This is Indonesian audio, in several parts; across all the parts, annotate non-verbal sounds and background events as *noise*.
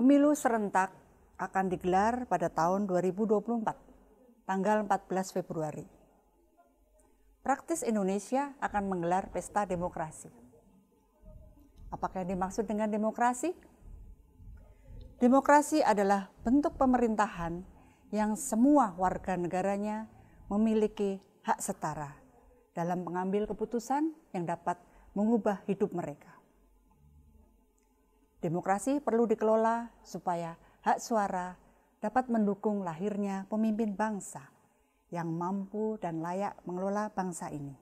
Pemilu serentak akan digelar pada tahun 2024, tanggal 14 Februari. Praktis Indonesia akan menggelar pesta demokrasi. Apakah yang dimaksud dengan demokrasi? Demokrasi adalah bentuk pemerintahan yang semua warga negaranya memiliki hak setara dalam mengambil keputusan yang dapat mengubah hidup mereka. Demokrasi perlu dikelola supaya hak suara dapat mendukung lahirnya pemimpin bangsa yang mampu dan layak mengelola bangsa ini.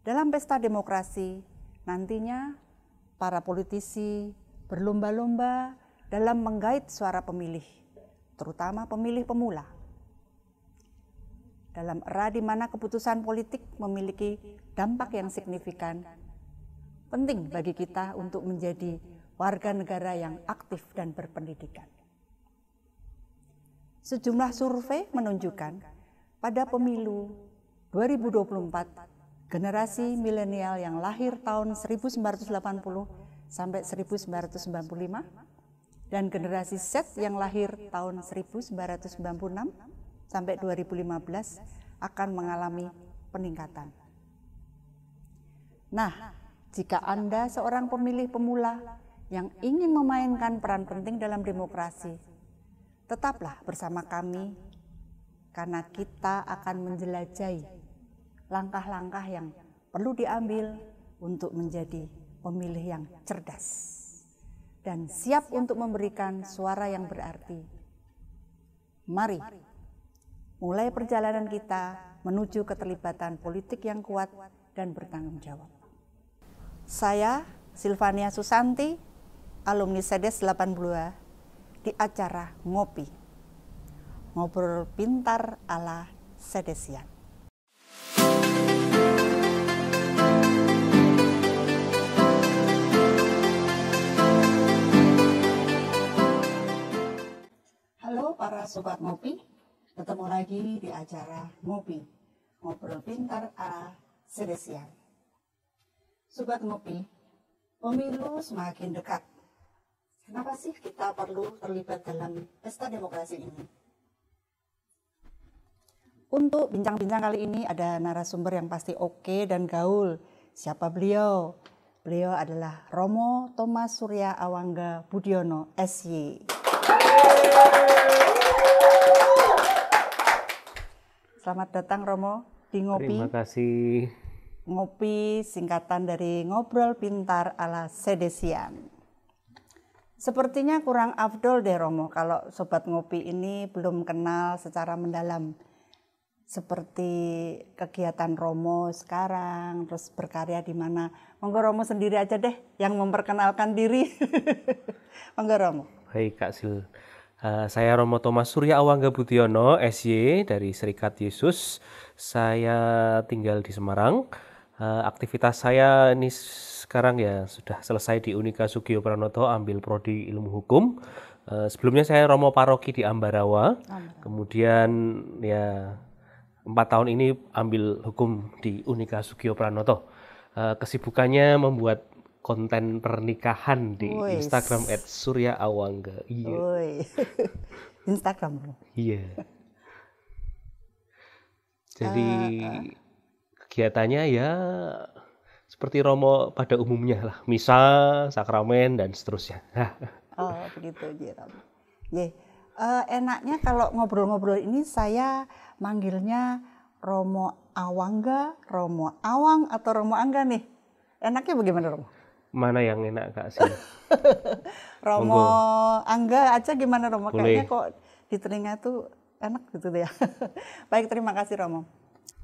Dalam pesta demokrasi, nantinya para politisi berlomba-lomba dalam menggait suara pemilih, terutama pemilih pemula. Dalam era di mana keputusan politik memiliki dampak yang signifikan penting bagi kita untuk menjadi warga negara yang aktif dan berpendidikan. Sejumlah survei menunjukkan pada pemilu 2024 generasi milenial yang lahir tahun 1980 sampai 1995 dan generasi Z yang lahir tahun 1996 sampai 2015 akan mengalami peningkatan. Nah, jika Anda seorang pemilih pemula yang ingin memainkan peran penting dalam demokrasi, tetaplah bersama kami karena kita akan menjelajahi langkah-langkah yang perlu diambil untuk menjadi pemilih yang cerdas dan siap untuk memberikan suara yang berarti. Mari mulai perjalanan kita menuju keterlibatan politik yang kuat dan bertanggung jawab. Saya Silvania Susanti, alumni Sedes 82 di acara Ngopi. Ngobrol pintar ala Sedesian. Halo para sobat ngopi, ketemu lagi di acara ngopi, ngobrol pintar ala Sedesian. Sobat Ngopi, pemilu semakin dekat. Kenapa sih kita perlu terlibat dalam pesta demokrasi ini? Untuk bincang-bincang kali ini ada narasumber yang pasti oke dan gaul. Siapa beliau? Beliau adalah Romo Thomas Surya Awangga Budiono SY. Selamat datang Romo di Ngopi. Terima kasih. Ngopi singkatan dari ngobrol pintar ala sedesian. Sepertinya kurang afdol deh Romo kalau sobat ngopi ini belum kenal secara mendalam. Seperti kegiatan Romo sekarang, terus berkarya di mana. Monggo Romo sendiri aja deh yang memperkenalkan diri. *laughs* Monggo Romo. Hai Kak Sil. Uh, saya Romo Thomas Surya Awangga Butiono, SY dari Serikat Yesus. Saya tinggal di Semarang uh, aktivitas saya ini sekarang ya sudah selesai di Unika Sugio Pranoto ambil prodi ilmu hukum. Uh, sebelumnya saya Romo Paroki di Ambarawa. Ambarawa. Kemudian ya empat tahun ini ambil hukum di Unika Sugio Pranoto. Uh, kesibukannya membuat konten pernikahan di Uis. Instagram at Surya Awangga. Iya. *laughs* Instagram. Iya. *laughs* Jadi kegiatannya ya seperti Romo pada umumnya lah, misa, sakramen dan seterusnya. *laughs* oh, begitu, Jiram. Yeah. Uh, enaknya kalau ngobrol-ngobrol ini saya manggilnya Romo Awangga, Romo Awang atau Romo Angga nih. Enaknya bagaimana Romo? Mana yang enak Kak sih? *laughs* Romo Monggo. Angga aja gimana Romo? Boleh. Kayaknya kok di telinga tuh enak gitu deh ya. *laughs* Baik, terima kasih Romo.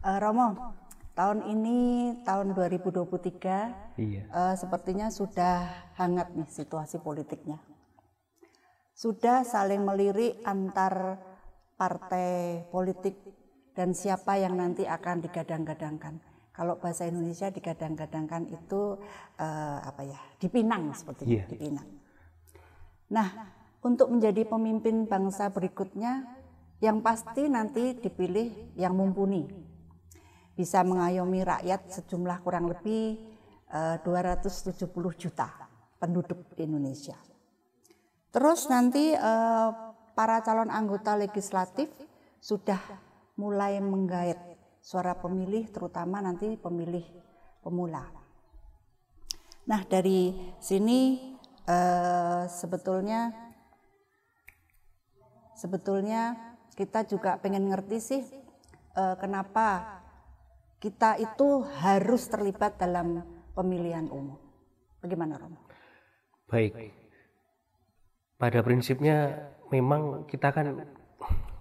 Uh, Romo, Romo Tahun ini tahun 2023 iya. uh, sepertinya sudah hangat nih situasi politiknya. Sudah saling melirik antar partai politik dan siapa yang nanti akan digadang-gadangkan. Kalau bahasa Indonesia digadang-gadangkan itu uh, apa ya? Dipinang seperti iya. dipinang. Nah, untuk menjadi pemimpin bangsa berikutnya yang pasti nanti dipilih yang mumpuni bisa mengayomi rakyat sejumlah kurang lebih 270 eh, juta penduduk Indonesia. Terus nanti eh, para calon anggota legislatif sudah mulai menggait suara pemilih terutama nanti pemilih pemula. Nah, dari sini eh, sebetulnya sebetulnya kita juga pengen ngerti sih kenapa kita itu harus terlibat dalam pemilihan umum. Bagaimana Romo? Baik. Pada prinsipnya memang kita kan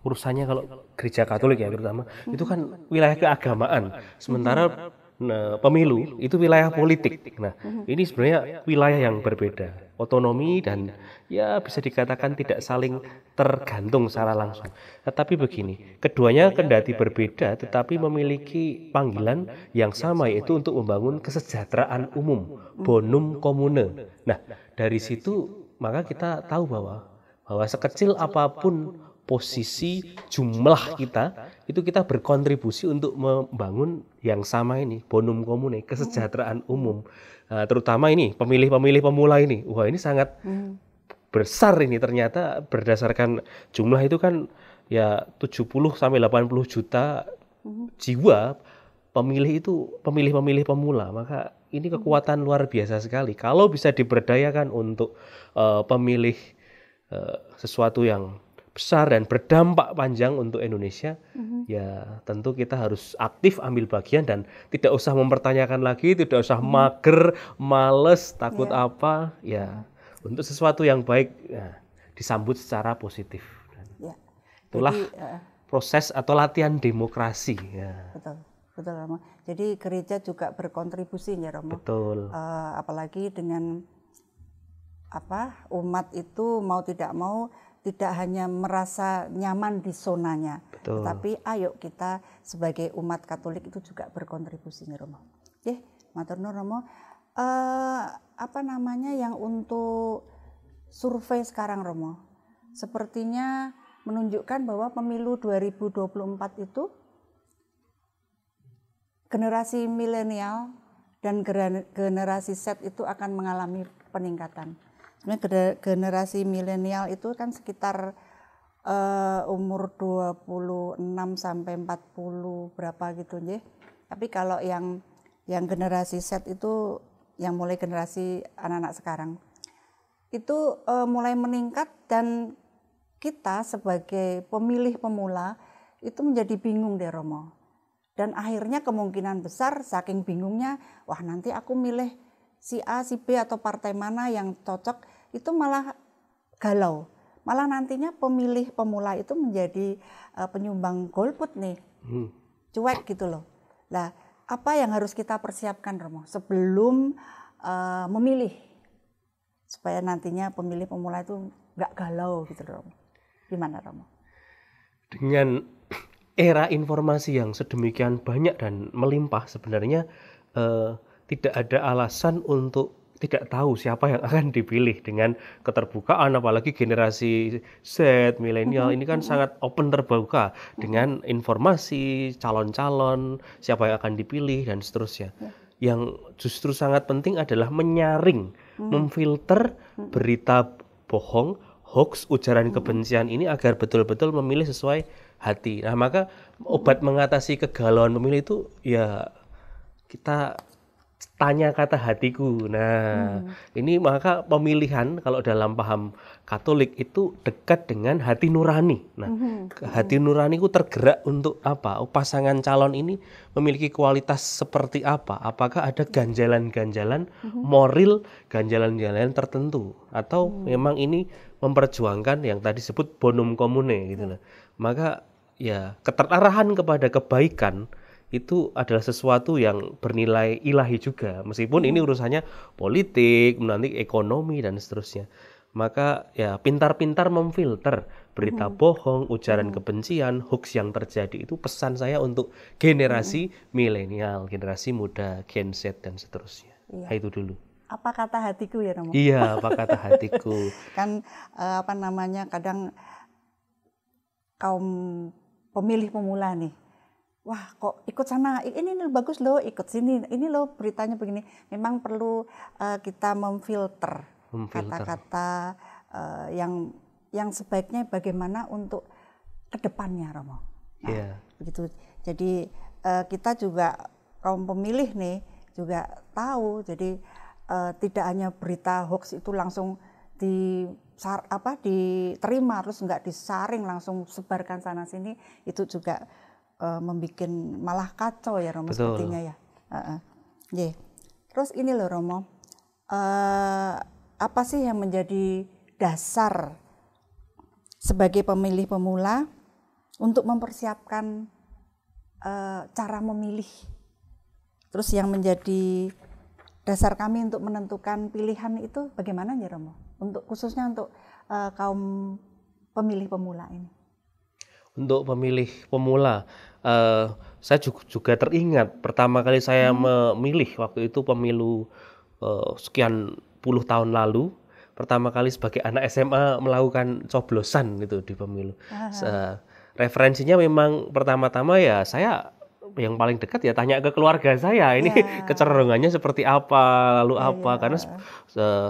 urusannya kalau gereja Katolik ya terutama itu kan wilayah keagamaan. Sementara nah, pemilu itu wilayah politik. Nah, mhm. ini sebenarnya wilayah yang berbeda, otonomi dan ya bisa dikatakan tidak saling tergantung secara langsung. Tetapi begini, keduanya kendati berbeda tetapi memiliki panggilan yang sama yaitu untuk membangun kesejahteraan umum, bonum commune. Nah, dari situ maka kita tahu bahwa bahwa sekecil apapun posisi jumlah kita itu kita berkontribusi untuk membangun yang sama ini bonum komune kesejahteraan hmm. umum uh, terutama ini pemilih-pemilih pemula ini wah ini sangat hmm. besar ini ternyata berdasarkan jumlah itu kan ya 70 sampai 80 juta hmm. jiwa pemilih itu pemilih-pemilih pemula maka ini hmm. kekuatan luar biasa sekali kalau bisa diberdayakan untuk uh, pemilih uh, sesuatu yang besar dan berdampak panjang untuk Indonesia, mm-hmm. ya tentu kita harus aktif ambil bagian dan tidak usah mempertanyakan lagi, tidak usah mm-hmm. mager, males, takut yeah. apa, ya mm-hmm. untuk sesuatu yang baik ya, disambut secara positif. Dan ya. yeah. Itulah Jadi, uh, proses atau latihan demokrasi. Ya. Betul, betul Romo. Jadi gereja juga berkontribusi ya Romo. Betul. Uh, apalagi dengan apa umat itu mau tidak mau tidak hanya merasa nyaman di zonanya, Betul. tetapi ayo kita sebagai umat Katolik itu juga berkontribusi nih Romo. Ya, matur Nur Romo. Uh, apa namanya yang untuk survei sekarang Romo? Sepertinya menunjukkan bahwa pemilu 2024 itu generasi milenial dan generasi set itu akan mengalami peningkatan sebenarnya generasi milenial itu kan sekitar uh, umur 26 sampai 40 berapa gitu ya. Tapi kalau yang yang generasi set itu yang mulai generasi anak-anak sekarang itu uh, mulai meningkat dan kita sebagai pemilih pemula itu menjadi bingung deh Romo. Dan akhirnya kemungkinan besar saking bingungnya, wah nanti aku milih si A, si B atau partai mana yang cocok itu malah galau. Malah nantinya pemilih pemula itu menjadi uh, penyumbang golput nih. Hmm. Cuek gitu loh. Nah, apa yang harus kita persiapkan Romo sebelum uh, memilih supaya nantinya pemilih pemula itu nggak galau gitu loh Romo. Gimana Romo? Dengan *clears throat* era informasi yang sedemikian banyak dan melimpah sebenarnya uh, tidak ada alasan untuk tidak tahu siapa yang akan dipilih dengan keterbukaan apalagi generasi Z milenial mm-hmm, ini kan mm-hmm. sangat open terbuka dengan informasi calon-calon siapa yang akan dipilih dan seterusnya ya. yang justru sangat penting adalah menyaring mm-hmm. memfilter berita bohong hoax ujaran kebencian ini agar betul-betul memilih sesuai hati nah maka obat mengatasi kegalauan memilih itu ya kita tanya kata hatiku. Nah, hmm. ini maka pemilihan kalau dalam paham Katolik itu dekat dengan hati nurani. Nah, hmm. hati nuraniku tergerak untuk apa? Oh, pasangan calon ini memiliki kualitas seperti apa? Apakah ada ganjalan-ganjalan hmm. moral, ganjalan-ganjalan tertentu atau hmm. memang ini memperjuangkan yang tadi disebut bonum commune gitu nah. Maka ya keterarahan kepada kebaikan itu adalah sesuatu yang bernilai ilahi juga meskipun ini urusannya politik nanti ekonomi dan seterusnya maka ya pintar-pintar memfilter berita hmm. bohong ujaran hmm. kebencian hoax yang terjadi itu pesan saya untuk generasi hmm. milenial generasi muda Gen Z dan seterusnya ya. nah, itu dulu apa kata hatiku ya Romo iya *laughs* apa kata hatiku kan eh, apa namanya kadang kaum pemilih pemula nih wah kok ikut sana ini, ini bagus loh ikut sini ini loh beritanya begini memang perlu uh, kita memfilter kata-kata uh, yang yang sebaiknya bagaimana untuk kedepannya Romo nah, yeah. begitu jadi uh, kita juga kaum pemilih nih juga tahu jadi uh, tidak hanya berita hoax itu langsung di apa diterima terus nggak disaring langsung sebarkan sana sini itu juga uh, eh, membuat malah kacau ya Romo Betul. sepertinya ya. Uh -uh. Yeah. Terus ini loh Romo, uh, apa sih yang menjadi dasar sebagai pemilih pemula untuk mempersiapkan uh, cara memilih? Terus yang menjadi dasar kami untuk menentukan pilihan itu bagaimana ya Romo? Untuk khususnya untuk uh, kaum pemilih pemula ini untuk pemilih pemula. Uh, saya juga, juga teringat pertama kali saya hmm. memilih waktu itu pemilu uh, sekian puluh tahun lalu pertama kali sebagai anak SMA melakukan coblosan gitu di pemilu. Uh, referensinya memang pertama-tama ya saya yang paling dekat ya tanya ke keluarga saya ini yeah. kecenderungannya seperti apa lalu yeah. apa karena uh,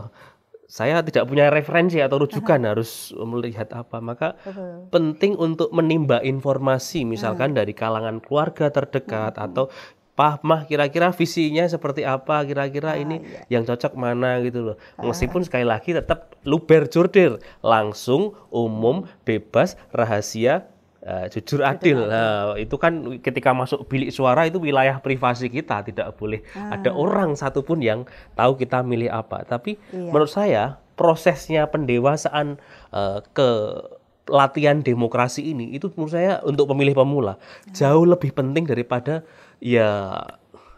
saya tidak punya referensi atau rujukan uh-huh. harus melihat apa maka uh-huh. penting untuk menimba informasi misalkan uh-huh. dari kalangan keluarga terdekat uh-huh. atau Pak kira-kira visinya seperti apa kira-kira uh-huh. ini uh-huh. yang cocok mana gitu loh uh meskipun sekali lagi tetap luber jurdir, langsung umum bebas rahasia Uh, jujur adil, adil. Uh, itu kan ketika masuk bilik suara itu wilayah privasi kita tidak boleh ah. ada orang satupun yang tahu kita milih apa tapi iya. menurut saya prosesnya pendewasaan uh, ke latihan demokrasi ini itu menurut saya untuk pemilih pemula ah. jauh lebih penting daripada ya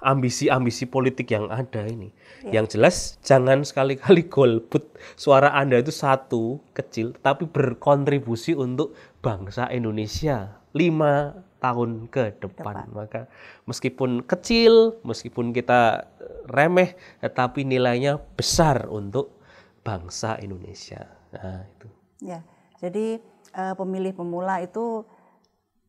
ambisi-ambisi politik yang ada ini. Ya. Yang jelas jangan sekali-kali *laughs* golput suara Anda itu satu kecil tapi berkontribusi untuk bangsa Indonesia lima tahun ke depan. depan. Maka meskipun kecil, meskipun kita remeh tetapi nilainya besar untuk bangsa Indonesia. Nah, itu. Ya. Jadi eh, pemilih pemula itu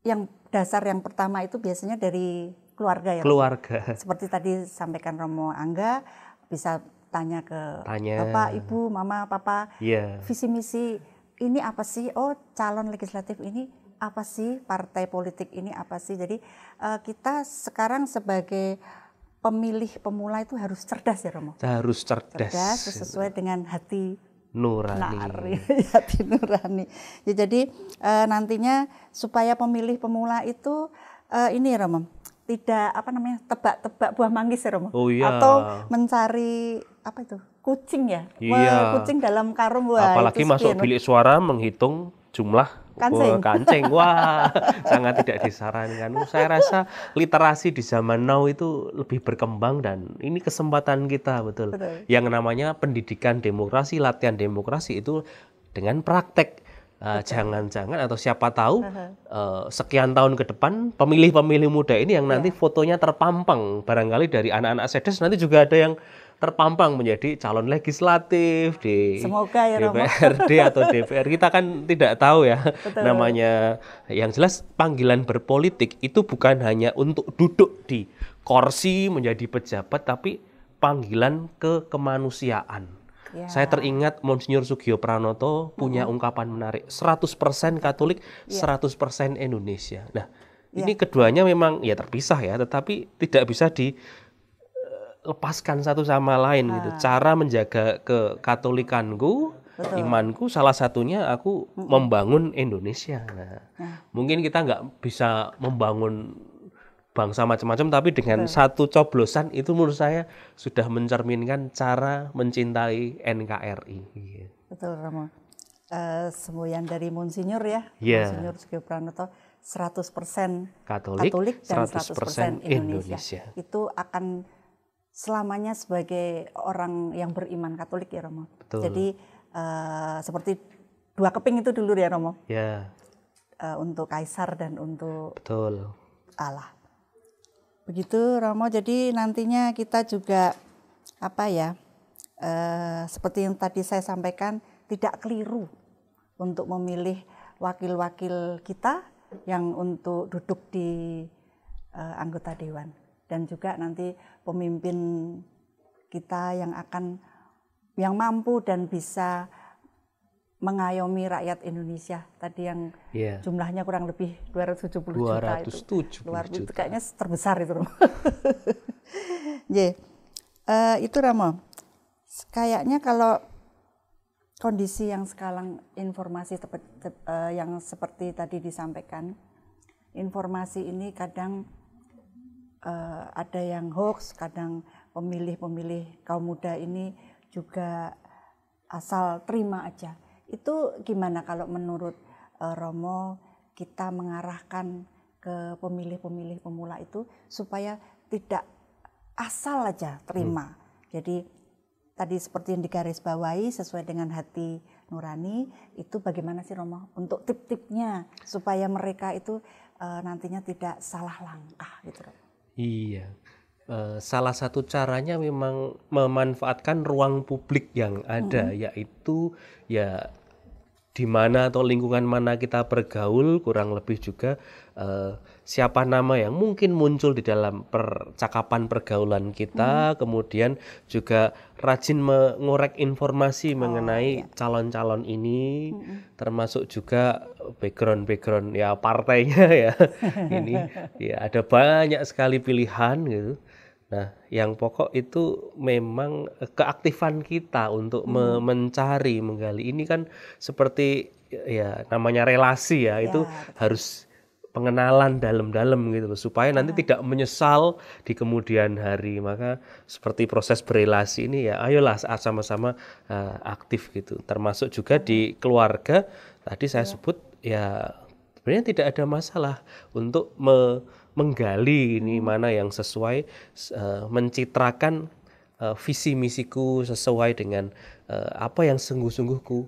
yang dasar yang pertama itu biasanya dari keluarga ya keluarga *laughs* seperti tadi sampaikan Romo Angga bisa tanya ke tanya. bapak ibu mama papa yeah. visi misi ini apa sih oh calon legislatif ini apa sih partai politik ini apa sih jadi uh, kita sekarang sebagai pemilih pemula itu harus cerdas ya Romo harus cerdas, cerdas sesuai dengan hati nurani. Nah, *laughs* hati nurani. Ya, jadi e, nantinya supaya pemilih pemula itu e, ini ya, Romo tidak apa namanya tebak-tebak buah manggis ya Romo oh, iya. atau mencari apa itu kucing ya iya. kucing dalam karung buah apalagi masuk bilik suara menghitung jumlah kancing, wah, kancing. wah *laughs* sangat tidak disarankan oh, saya rasa literasi di zaman now itu lebih berkembang dan ini kesempatan kita betul, betul. yang namanya pendidikan demokrasi latihan demokrasi itu dengan praktek Nah, jangan-jangan uh, atau siapa tahu uh sekian tahun ke depan pemilih-pemilih muda ini yang nanti yeah. fotonya terpampang barangkali dari anak-anak sedes nanti juga ada yang terpampang menjadi calon legislatif di Semoga ya, DPRD Romo. atau *laughs* DPR kita kan tidak tahu ya Betul. namanya yang jelas panggilan berpolitik itu bukan hanya untuk duduk di kursi menjadi pejabat tapi panggilan ke kemanusiaan Yeah. Saya teringat Monsinyur Sugio Pranoto punya mm -hmm. ungkapan menarik, 100% Katolik, yeah. Ya. 100% Indonesia. Nah, ya. ini keduanya memang ya terpisah ya, tetapi tidak bisa di eh, lepaskan satu sama lain gitu. ah. gitu. Cara menjaga kekatolikanku, Betul. imanku salah satunya aku mm -hmm. membangun Indonesia. Nah, ah. mungkin kita nggak bisa membangun bangsa macam-macam tapi dengan Betul. satu coblosan itu menurut saya sudah mencerminkan cara mencintai NKRI. Betul Romo. Uh, eh, semboyan dari Monsinyur ya, yeah. Monsinyur Sugio Pranoto 100% Katolik, Katolik dan 100%, 100% Indonesia. Indonesia. Itu akan selamanya sebagai orang yang beriman Katolik ya Romo. Jadi uh, seperti dua keping itu dulu ya Romo. Ya. Yeah. Uh, untuk kaisar dan untuk Betul. Allah. Begitu Romo, jadi nantinya kita juga apa ya? Eh, seperti yang tadi saya sampaikan, tidak keliru untuk memilih wakil-wakil kita yang untuk duduk di eh, anggota dewan dan juga nanti pemimpin kita yang akan yang mampu dan bisa mengayomi rakyat Indonesia tadi yang yeah. jumlahnya kurang lebih 270, 270 juta itu. Luar juta. Itu kayaknya terbesar itu. *laughs* yeah. Eh, uh, itu Ramo. Kayaknya kalau kondisi yang sekarang informasi tepe, tepe, uh, yang seperti tadi disampaikan, informasi ini kadang uh, ada yang hoax, kadang pemilih-pemilih kaum muda ini juga asal terima aja itu gimana kalau menurut uh, Romo kita mengarahkan ke pemilih-pemilih pemula itu supaya tidak asal aja terima. Hmm. Jadi tadi seperti yang digarisbawahi sesuai dengan hati nurani itu bagaimana sih Romo untuk tip-tipnya supaya mereka itu uh, nantinya tidak salah langkah gitu Romo. Iya. Eh, salah satu caranya memang memanfaatkan ruang publik yang ada mm -hmm. yaitu ya di mana atau lingkungan mana kita bergaul kurang lebih juga eh, siapa nama yang mungkin muncul di dalam percakapan pergaulan kita hmm. kemudian juga rajin mengorek informasi oh, mengenai calon iya. calon-calon ini hmm. termasuk juga background-background ya partainya ya *laughs* ini ya ada banyak sekali pilihan gitu Nah, yang pokok itu memang eh, keaktifan kita untuk hmm. mencari, menggali. Ini kan seperti ya namanya relasi ya, ya. itu harus pengenalan dalam-dalam gitu loh supaya nanti ya. tidak menyesal di kemudian hari maka seperti proses berelasi ini ya ayolah sama-sama uh, aktif gitu termasuk juga ya. di keluarga tadi saya ya. sebut ya sebenarnya tidak ada masalah untuk me menggali ini hmm. mana yang sesuai uh, mencitrakan uh, visi misiku sesuai dengan uh, apa yang sungguh sungguhku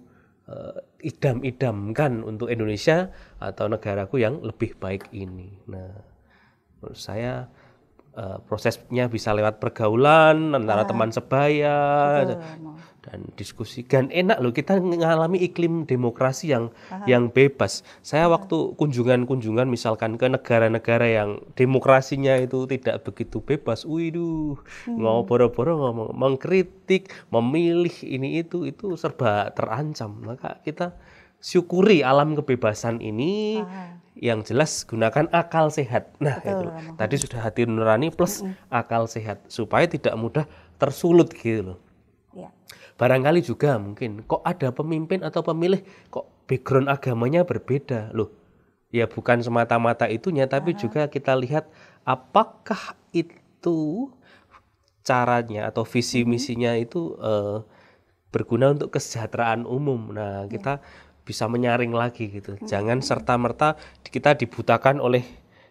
uh, idam-idamkan untuk Indonesia atau negaraku yang lebih baik ini. Nah, menurut saya uh, prosesnya bisa lewat pergaulan antara ah. teman sebaya, Betul, dan diskusikan enak loh kita mengalami iklim demokrasi yang Aha. yang bebas. Saya Aha. waktu kunjungan-kunjungan misalkan ke negara-negara yang demokrasinya itu tidak begitu bebas, widuh hmm. mau boro ngomong mengkritik, memilih ini itu itu serba terancam. Maka nah, kita syukuri alam kebebasan ini. Aha. Yang jelas gunakan akal sehat. Nah, Betul, itu. Tadi sudah hati nurani plus mm akal sehat supaya tidak mudah tersulut gitu loh. Yeah. Barangkali juga mungkin kok ada pemimpin atau pemilih kok background agamanya berbeda loh. Ya bukan semata-mata itunya tapi Aha. juga kita lihat apakah itu caranya atau visi mhm. misinya itu uh, berguna untuk kesejahteraan umum. Nah, iya. kita bisa menyaring lagi gitu. Jangan serta-merta kita dibutakan oleh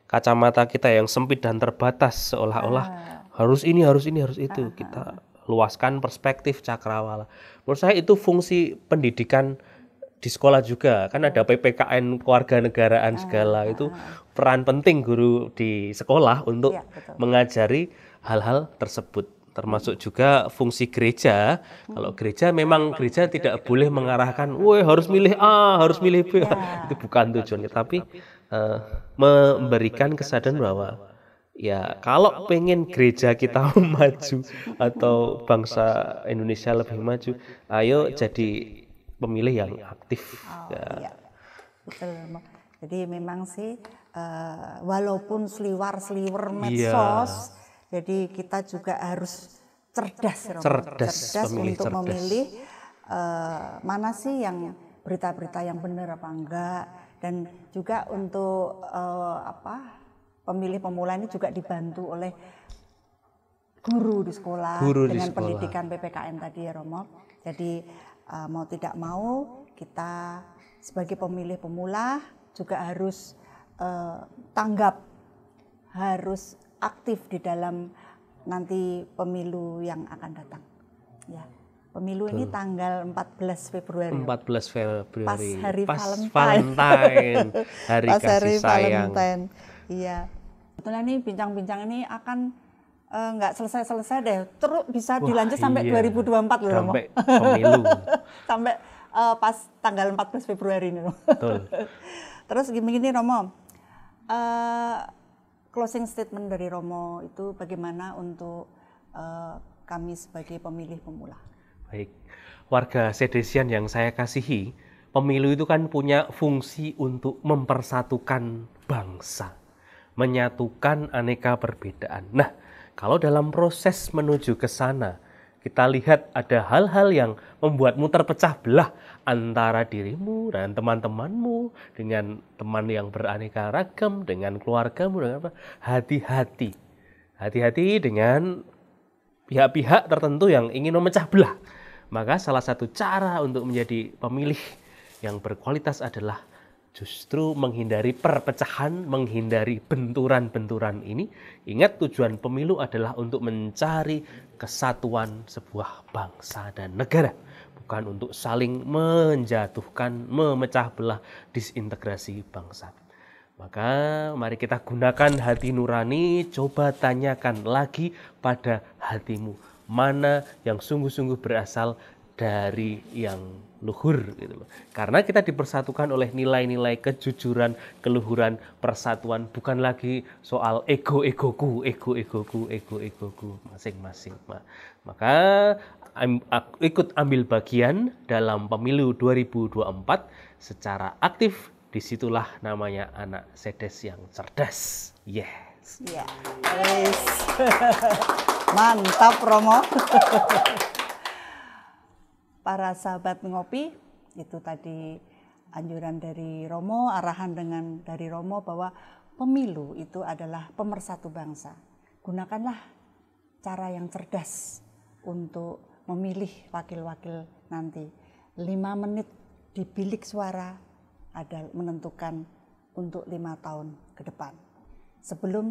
kacamata kita yang sempit dan terbatas seolah-olah harus ini, harus ini, harus itu. Kita luaskan perspektif cakrawala. Menurut saya itu fungsi pendidikan di sekolah juga kan ada PPKN keluarga negaraan ah, segala ah, itu ah, peran penting guru di sekolah untuk ya, mengajari hal-hal tersebut termasuk juga fungsi gereja. Hmm. Kalau gereja memang gereja tidak boleh mengarahkan, "Woi, harus milih A, harus milih B." Ya. Itu bukan tujuannya, tapi uh, memberikan kesadaran bahwa ya kalau pengen gereja kita *laughs* maju atau bangsa Indonesia lebih maju ayo jadi pemilih yang aktif oh, ya. Iya. betul jadi memang sih uh, walaupun sliwar sliwer iya. medsos yeah. jadi kita juga harus cerdas cerdas, cerdas, cerdas pemilih, untuk cerdas. memilih uh, mana sih yang berita-berita yang benar apa enggak dan juga untuk uh, apa pemilih pemula ini juga dibantu oleh guru di sekolah guru dengan di sekolah. pendidikan PPKN tadi ya Romo. Jadi eh, mau tidak mau kita sebagai pemilih pemula juga harus eh, tanggap, harus aktif di dalam nanti pemilu yang akan datang. Ya. Pemilu Betul. ini tanggal 14 Februari. 14 Februari. Pas hari Pas Valentine. Valentine. hari *laughs* Pas kasih hari sayang. Valentine. Iya. Sebetulnya ini bincang-bincang ini akan eh, nggak uh, selesai-selesai deh. Terus bisa Wah, dilanjut sampai iya. 2024 loh. Sampai pemilu. *laughs* sampai uh, pas tanggal 14 Februari ini. *laughs* Romo. Betul. Terus gini-gini Romo. Uh, closing statement dari Romo itu bagaimana untuk uh, kami sebagai pemilih pemula? Baik. Warga Sedesian yang saya kasihi, pemilu itu kan punya fungsi untuk mempersatukan bangsa menyatukan aneka perbedaan. Nah, kalau dalam proses menuju ke sana, kita lihat ada hal-hal yang membuatmu terpecah belah antara dirimu dan teman-temanmu, dengan teman yang beraneka ragam, dengan keluargamu, dengan apa. Hati-hati. Hati-hati dengan pihak-pihak tertentu yang ingin memecah belah. Maka salah satu cara untuk menjadi pemilih yang berkualitas adalah justru menghindari perpecahan, menghindari benturan-benturan ini. Ingat tujuan pemilu adalah untuk mencari kesatuan sebuah bangsa dan negara, bukan untuk saling menjatuhkan, memecah belah, disintegrasi bangsa. Maka mari kita gunakan hati nurani, coba tanyakan lagi pada hatimu, mana yang sungguh-sungguh berasal dari yang luhur gitu loh. Karena kita dipersatukan oleh nilai-nilai kejujuran, keluhuran, persatuan, bukan lagi soal ego-egoku, ego-egoku, ego-egoku masing-masing. Maka ikut ambil bagian dalam pemilu 2024 secara aktif. Disitulah namanya anak sedes yang cerdas. Yes. Yeah. Yes. *laughs* Mantap Romo. *laughs* para sahabat ngopi itu tadi anjuran dari Romo, arahan dengan dari Romo bahwa pemilu itu adalah pemersatu bangsa. Gunakanlah cara yang cerdas untuk memilih wakil-wakil nanti. Lima menit di bilik suara ada menentukan untuk lima tahun ke depan. Sebelum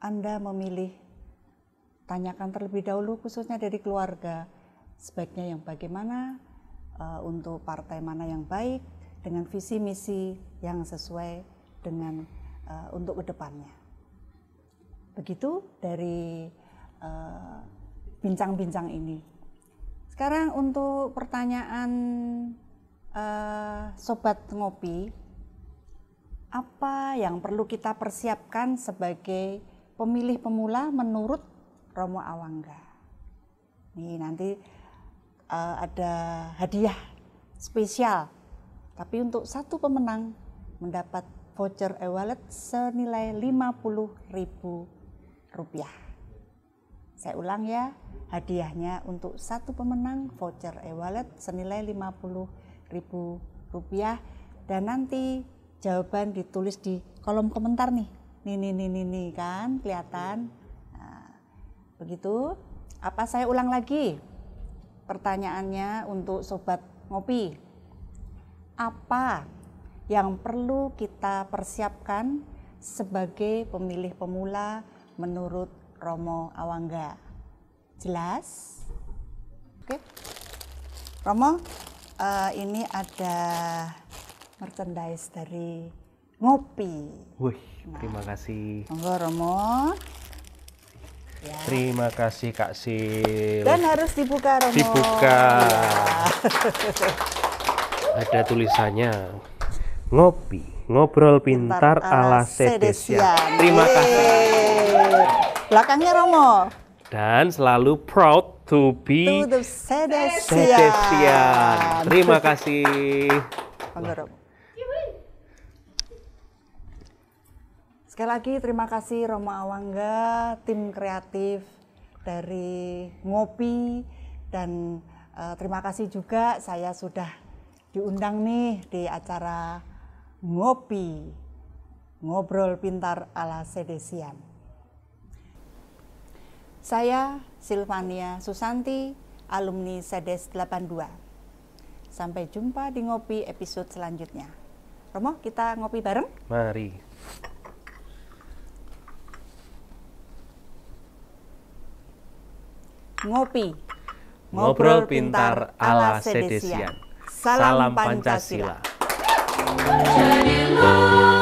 Anda memilih, tanyakan terlebih dahulu khususnya dari keluarga, sebaiknya yang bagaimana eh, untuk partai mana yang baik dengan visi misi yang sesuai dengan eh, untuk kedepannya. Begitu dari eh, bincang-bincang ini. Sekarang untuk pertanyaan sobat ngopi, apa yang perlu kita persiapkan sebagai pemilih pemula menurut Romo Awangga? Nih nanti uh, ada hadiah spesial. Tapi untuk satu pemenang mendapat voucher e-wallet senilai Rp50.000. Saya ulang ya, hadiahnya untuk satu pemenang voucher e-wallet senilai Rp50.000 dan nanti jawaban ditulis di kolom komentar nih. Nih nih nih nih, nih kan kelihatan. Nah, begitu. Apa saya ulang lagi? pertanyaannya untuk sobat ngopi. Apa yang perlu kita persiapkan sebagai pemilih pemula menurut Romo Awangga? Jelas? Oke. Romo, uh, ini ada merchandise dari ngopi. Wih, nah, terima kasih. Monggo Romo ya. Terima kasih Kak Sil. Dan harus dibuka Romo. Dibuka. Ya. Ada tulisannya. Ngopi, ngobrol pintar, pintar ala, Sedesia. Terima kasih. Belakangnya Romo. Dan selalu proud to be Sedesian. Terima *laughs* kasih. Monggo Romo. Sekali lagi terima kasih Romo Awangga, tim kreatif dari Ngopi dan uh, terima kasih juga saya sudah diundang nih di acara Ngopi Ngobrol Pintar ala Sedesian. Saya Silvania Susanti, alumni Sedes 82. Sampai jumpa di Ngopi episode selanjutnya. Romo, kita ngopi bareng? Mari. ngopi. Ngobrol pintar ala sedesian. Salam Pancasila. Pancasila.